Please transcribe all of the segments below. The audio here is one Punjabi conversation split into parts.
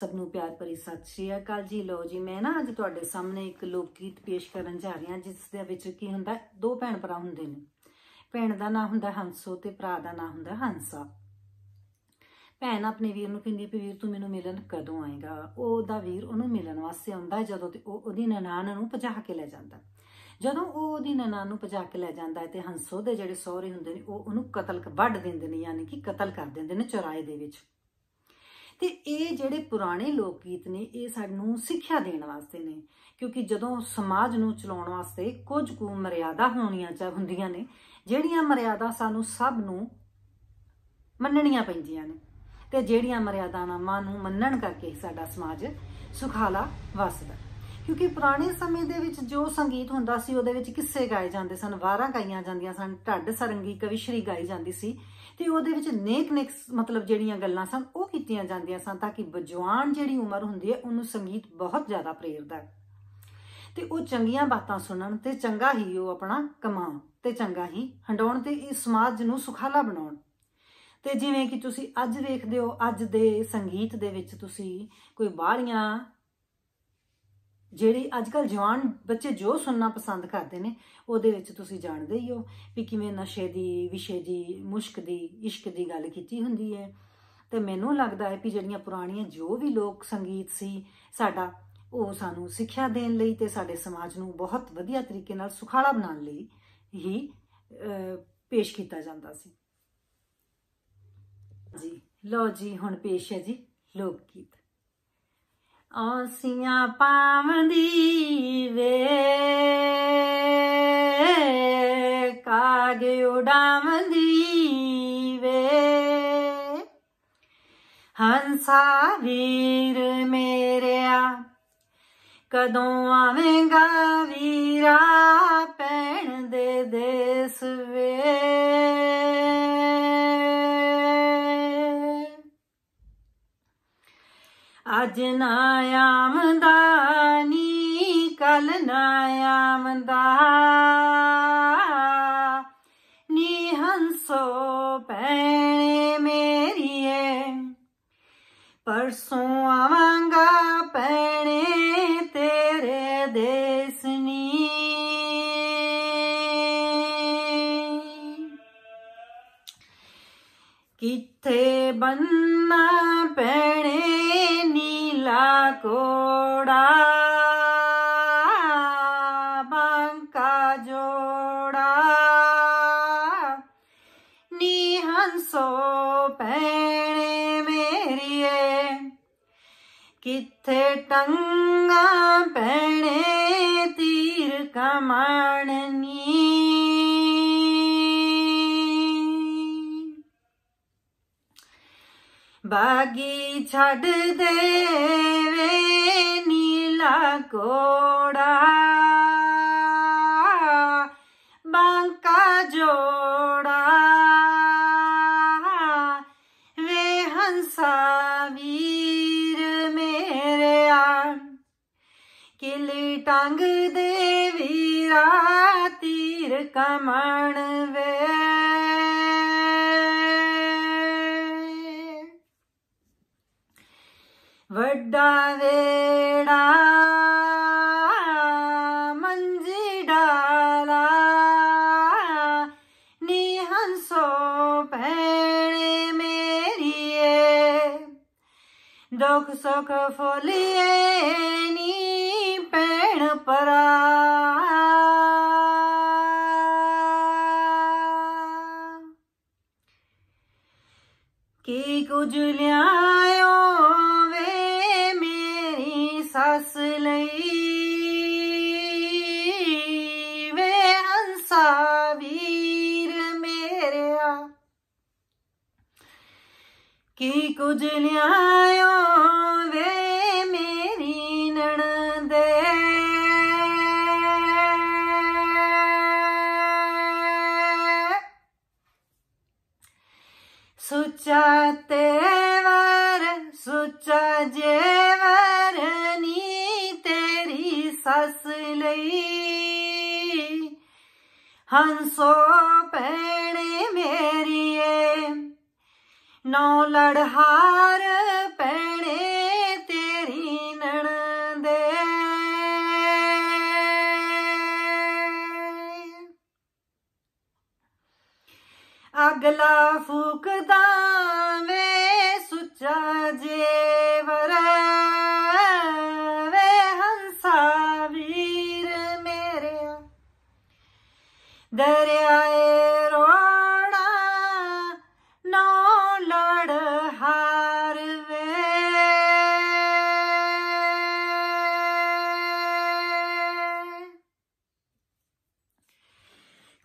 ਸਭ ਨੂੰ ਪਿਆਰ ਭਰੀ ਸਤਿ ਸ਼੍ਰੀ ਅਕਾਲ ਜੀ ਲੋ ਜੀ ਮੈਂ ਨਾ ਅੱਜ ਤੁਹਾਡੇ ਸਾਹਮਣੇ ਇੱਕ ਲੋਕ ਗੀਤ ਪੇਸ਼ ਕਰਨ ਜਾ ਰਹੀ ਹਾਂ ਜਿਸ ਦੇ ਵਿੱਚ ਕੀ ਹੁੰਦਾ ਦੋ ਭੈਣ ਭਰਾ ਹੁੰਦੇ ਨੇ ਭੈਣ ਦਾ ਨਾਮ ਹੁੰਦਾ ਹੰਸੋ ਤੇ ਭਰਾ ਦਾ ਨਾਮ ਹੁੰਦਾ ਹੰਸਾ ਭੈਣ ਆਪਣੇ ਵੀਰ ਨੂੰ ਕਹਿੰਦੀ ਵੀ ਵੀਰ ਤੂੰ ਮੈਨੂੰ ਮਿਲਣ ਕਦੋਂ ਆਏਗਾ ਉਹਦਾ ਵੀਰ ਉਹਨੂੰ ਮਿਲਣ ਵਾਸਤੇ ਆਉਂਦਾ ਜਦੋਂ ਤੇ ਉਹ ਉਹਦੀ ਨਨਾਣ ਨੂੰ ਭਜਾ ਕੇ ਲੈ ਜਾਂਦਾ ਜਦੋਂ ਉਹ ਉਹਦੀ ਨਨਾਣ ਨੂੰ ਭਜਾ ਕੇ ਲੈ ਜਾਂਦਾ ਤੇ ਹੰਸੋ ਦੇ ਜਿਹੜੇ ਸਹੁਰੇ ਹੁੰਦੇ ਨੇ ਉਹ ਉਹਨੂੰ ਕਤਲ ਵੱਢ ਦਿੰਦੇ ਨੇ ਯਾਨੀ ਕਿ ਕਤਲ ਕਰ ਦਿੰਦੇ ਨੇ ਚੁਰਾਏ ਦੇ ਵਿੱਚ ਤੇ ਇਹ ਜਿਹੜੇ ਪੁਰਾਣੇ ਲੋਕ ਗੀਤ ਨੇ ਇਹ ਸਾਨੂੰ ਸਿੱਖਿਆ ਦੇਣ ਵਾਸਤੇ ਨੇ ਕਿਉਂਕਿ ਜਦੋਂ ਸਮਾਜ ਨੂੰ ਚਲਾਉਣ ਵਾਸਤੇ ਕੁਝ ਕੁ ਮਰਿਆਦਾ ਹੋਣੀਆਂ ਚਾਹ ਹੁੰਦੀਆਂ ਨੇ ਜਿਹੜੀਆਂ ਮਰਿਆਦਾ ਸਾਨੂੰ ਸਭ ਨੂੰ ਮੰਨਣੀਆਂ ਪੈਂਦੀਆਂ ਨੇ ਤੇ ਜਿਹੜੀਆਂ ਮਰਿਆਦਾ ਨਾ ਮਾਂ ਨੂੰ ਮੰਨਣ ਕਰਕੇ ਸਾਡਾ ਸਮਾਜ ਸੁਖਾਲਾ ਵਸਦਾ ਕਿਉਂਕਿ ਪੁਰਾਣੇ ਸਮੇਂ ਦੇ ਵਿੱਚ ਜੋ ਸੰਗੀਤ ਹੁੰਦਾ ਸੀ ਉਹਦੇ ਵਿੱਚ ਕਿੱਸੇ ਗਾਏ ਜਾਂਦੇ ਸਨ ਵਾਰਾਂ ਗਾਈਆਂ ਜਾਂਦੀਆਂ ਸਨ ਢੱਡ ਸਰੰਗੀ ਕਵਿਸ਼ਰੀ ਗਾਈ ਜਾਂਦੀ ਸੀ ਤੇ ਉਹਦੇ ਵਿੱਚ ਨੇਕ ਨੇਕ ਮਤਲਬ ਜਿਹੜੀਆਂ ਗੱਲਾਂ ਸਨ ਉਹ ਕੀਤੀਆਂ ਜਾਂਦੀਆਂ ਸਨ ਤਾਂ ਕਿ ਬਜਵਾਨ ਜਿਹੜੀ ਉਮਰ ਹੁੰਦੀ ਹੈ ਉਹਨੂੰ ਸੰਗੀਤ ਬਹੁਤ ਜ਼ਿਆਦਾ ਪ੍ਰੇਰਦਾ ਤੇ ਉਹ ਚੰਗੀਆਂ ਬਾਤਾਂ ਸੁਣਨ ਤੇ ਚੰਗਾ ਹੀ ਉਹ ਆਪਣਾ ਕਮਾਉਣ ਤੇ ਚੰਗਾ ਹੀ ਹੰਡਾਉਣ ਤੇ ਇਸ ਸਮਾਜ ਨੂੰ ਸੁਖਾਲਾ ਬਣਾਉਣ ਤੇ ਜਿਵੇਂ ਕਿ ਤੁਸੀਂ ਅੱਜ ਵੇਖਦੇ ਹੋ ਅੱਜ ਦੇ ਸੰਗੀਤ ਦੇ ਵਿੱਚ ਤੁਸੀਂ ਕੋਈ ਬਾਹਰੀਆਂ ਜਿਹੜੇ ਅੱਜ ਕੱਲ ਜਵਾਨ ਬੱਚੇ ਜੋ ਸੁਣਨਾ ਪਸੰਦ ਕਰਦੇ ਨੇ ਉਹਦੇ ਵਿੱਚ ਤੁਸੀਂ ਜਾਣਦੇ ਹੀ ਹੋ ਵੀ ਕਿਵੇਂ ਨਸ਼ੇ ਦੀ ਵਿਸ਼ੇ ਦੀ ਮੁਸ਼ਕ ਦੀ ਇਸ਼ਕ ਦੀ ਗੱਲ ਕੀਤੀ ਹੁੰਦੀ ਹੈ ਤੇ ਮੈਨੂੰ ਲੱਗਦਾ ਹੈ ਕਿ ਜਿਹੜੀਆਂ ਪੁਰਾਣੀਆਂ ਜੋ ਵੀ ਲੋਕ ਸੰਗੀਤ ਸੀ ਸਾਡਾ ਉਹ ਸਾਨੂੰ ਸਿੱਖਿਆ ਦੇਣ ਲਈ ਤੇ ਸਾਡੇ ਸਮਾਜ ਨੂੰ ਬਹੁਤ ਵਧੀਆ ਤਰੀਕੇ ਨਾਲ ਸੁਖਾਲਾ ਬਣਾਉਣ ਲਈ ਹੀ ਪੇਸ਼ ਕੀਤਾ ਜਾਂਦਾ ਸੀ ਜੀ ਲੋ ਜੀ ਹੁਣ ਪੇਸ਼ ਹੈ ਜੀ ਲੋਕ ਗੀਤ ਔਸੀਆਂ ਪਾਵੰਦੀ ਵੇ ਕਾਗ ਉਡਾਵੰਦੀ ਵੇ ਹੰਸਾ ਵੀਰ ਮੇਰਿਆ ਕਦੋਂ ਆਵੇਂਗਾ ਵੀਰਾ ਅੱਜ ਨਾ ਆਮਦਾ ਨੀ ਕੱਲ ਨਾ ਆਮਦਾ ਨੀ ਹੰਸੋ ਪੈਣੇ ਮੇਰੀਏ ਪਰਸੋਂ ਆਵਾਂ ਕਿੱਥੇ ਟੰਗਾ ਪੈਣੇ ਤੀਰ ਕਮਾਣਨੀ ਬਾਗੀ ਛੱਡ ਦੇਵੇ ਨੀਲਾ ਕੋੜਾ ਕਿਲੀ ਟੰਗ ਦੇ ਵੀਰਾ ਤੀਰ ਕਮਣ ਵੇ ਵੱਡਾ ਵੇੜਾ ਮੰਜੀ ਡਾਲਾ ਨੀ ਹੰਸੋ ਭੈਣੇ ਮੇਰੀਏ ਦੁੱਖ ਸੁਖ ਫੋਲੀਏ ਨੀ ਭੈਣ ਪਰਾ ਕੀ ਕੁਝ ਲਿਆਇਓ ਵੇ ਮੇਰੀ ਸੱਸ ਲਈ ਵੇ ਅੰਸਾ ਵੀਰ ਮੇਰਿਆ ਕੀ ਕੁਝ ਲਿਆਇਓ ਸੁੱਚਾ ਤੇਵਰ ਸੁੱਚਾ ਜੇਵਰ ਨੀ ਤੇਰੀ ਸੱਸ ਲਈ ਹੰਸੋ ਭੈਣੇ ਮੇਰੀਏ ਨੌ ਲੜਹਾਰ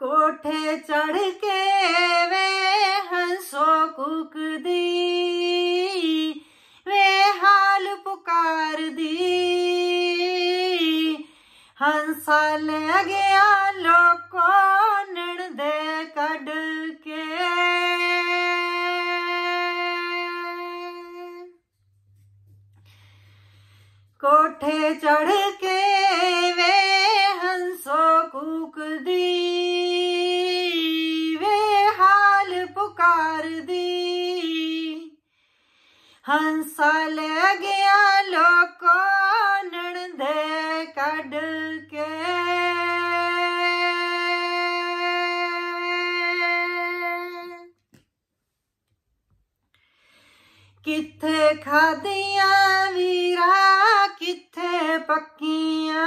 ਕੋਠੇ ਚੜ ਕੇ ਵੇ ਹੰਸੋ ਕੁਕਦੀ ਵੇ ਹਾਲ ਪੁਕਾਰਦੀ ਹੰਸਾ ਲੈ ਗਿਆ ਲੋਕੋ ਕੱਢ ਕੇ ਕਿੱਥੇ ਖਾਦੀਆਂ ਵੀਰਾ ਕਿੱਥੇ ਪੱਕੀਆਂ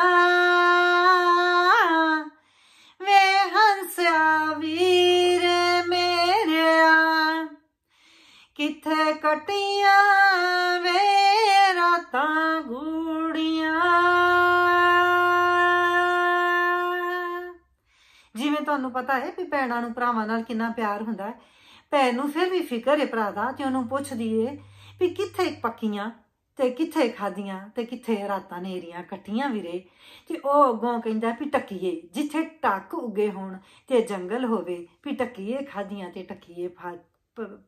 ਵੇ ਹੰਸਿਆ ਵੀਰ ਆ ਕਿੱਥੇ ਕਟੀਆਂ ਵੇ ਤੁਹਾਨੂੰ ਪਤਾ ਹੈ ਵੀ ਭੈਣਾਂ ਨੂੰ ਭਰਾਵਾਂ ਨਾਲ ਕਿੰਨਾ ਪਿਆਰ ਹੁੰਦਾ ਹੈ ਭੈਣ ਨੂੰ ਫਿਰ ਵੀ ਫਿਕਰ ਹੈ ਭਰਾ ਦਾ ਤੇ ਉਹਨੂੰ ਪੁੱਛਦੀ ਏ ਵੀ ਕਿੱਥੇ ਪੱਕੀਆਂ ਤੇ ਕਿੱਥੇ ਖਾਦੀਆਂ ਤੇ ਕਿੱਥੇ ਰਾਤਾਂ ਨੇਰੀਆਂ ਕੱਟੀਆਂ ਵੀਰੇ ਤੇ ਉਹ ਅੱਗੋਂ ਕਹਿੰਦਾ ਵੀ ਟੱਕੀਏ ਜਿੱਥੇ ਟੱਕ ਉੱਗੇ ਹੋਣ ਤੇ ਜੰਗਲ ਹੋਵੇ ਵੀ ਟੱਕੀਏ ਖਾਦੀਆਂ ਤੇ ਟੱਕੀਏ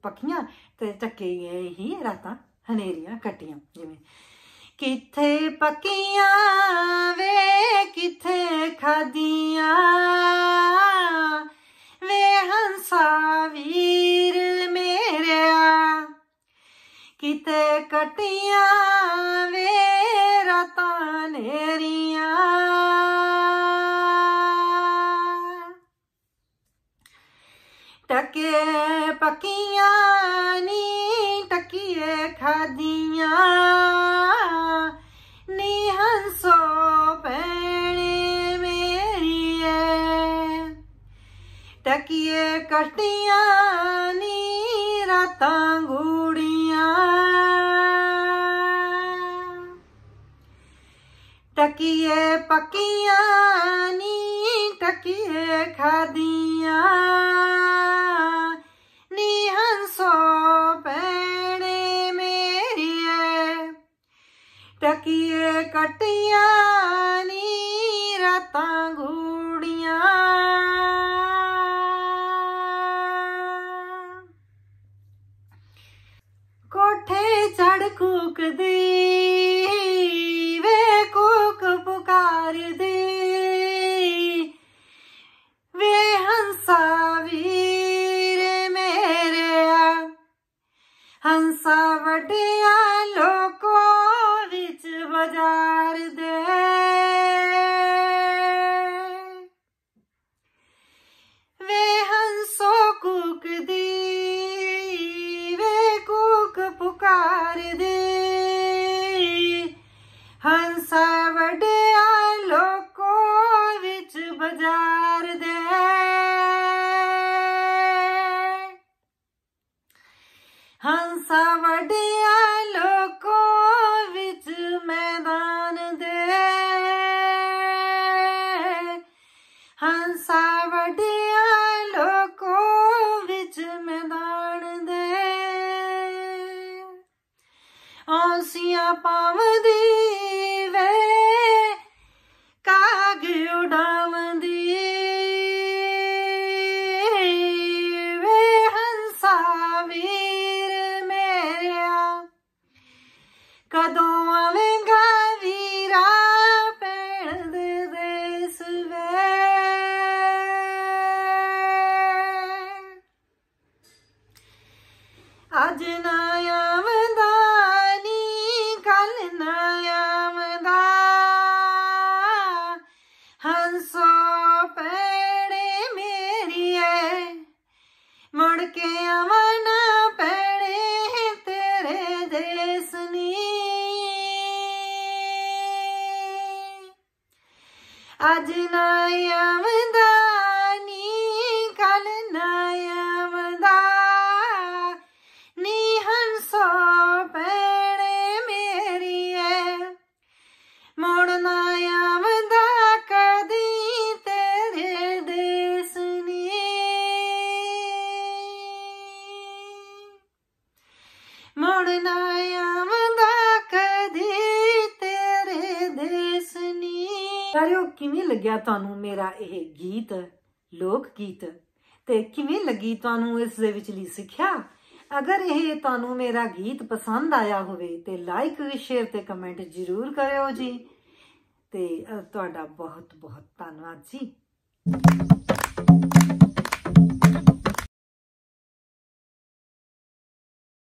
ਪੱਕੀਆਂ ਤੇ ਟੱਕੀਏ ਹੀ ਰਾਤਾਂ ਹਨੇਰੀਆਂ ਕੱਟੀਆਂ ਜਿਵੇਂ ਕਿੱਥੇ ਪੱਕੀਆਂ ਵੇ ਕਿੱਥੇ ਖਾਦੀਆਂ ਖਾਦੀਆਂ ਨੀ ਹੰਸੋ ਪੈਣੇ ਮੇਰੀ ਟਕੀਏ ਕਸ਼ਤੀਆਂ ਨੀ ਰਾਤਾਂ ਗੂੜੀਆਂ ਟਕੀਏ ਪੱਕੀਆਂ ਨੀ ਟਕੀਏ ਖਾਦੀਆਂ ਕਟੀਆਂ ਨੀ ਰਾਤਾਂ ਗੂੜੀਆਂ ਕੋਠੇ ਚੜ ਕੂਕਦੀ ਅਸੀਂ ਪਾਵਦੇ ਮੁੜ ਕੇ ਆਵਣਾ ਤੇਰੇ ਦੇਸ ਅੱਜ ਨਾ ਲੱਗਿਆ ਤੁਹਾਨੂੰ ਮੇਰਾ ਇਹ ਗੀਤ ਲੋਕ ਗੀਤ ਤੇ ਕਿਵੇਂ ਲੱਗੀ ਤੁਹਾਨੂੰ ਇਸ ਦੇ ਵਿੱਚਲੀ ਸਿੱਖਿਆ ਅਗਰ ਇਹ ਤੁਹਾਨੂੰ ਮੇਰਾ ਗੀਤ ਪਸੰਦ ਆਇਆ ਹੋਵੇ ਤੇ ਲਾਈਕ ਸ਼ੇਅਰ ਤੇ ਕਮੈਂਟ ਜ਼ਰੂਰ ਕਰਿਓ ਜੀ ਤੇ ਤੁਹਾਡਾ ਬਹੁਤ ਬਹੁਤ ਧੰਨਵਾਦ ਜੀ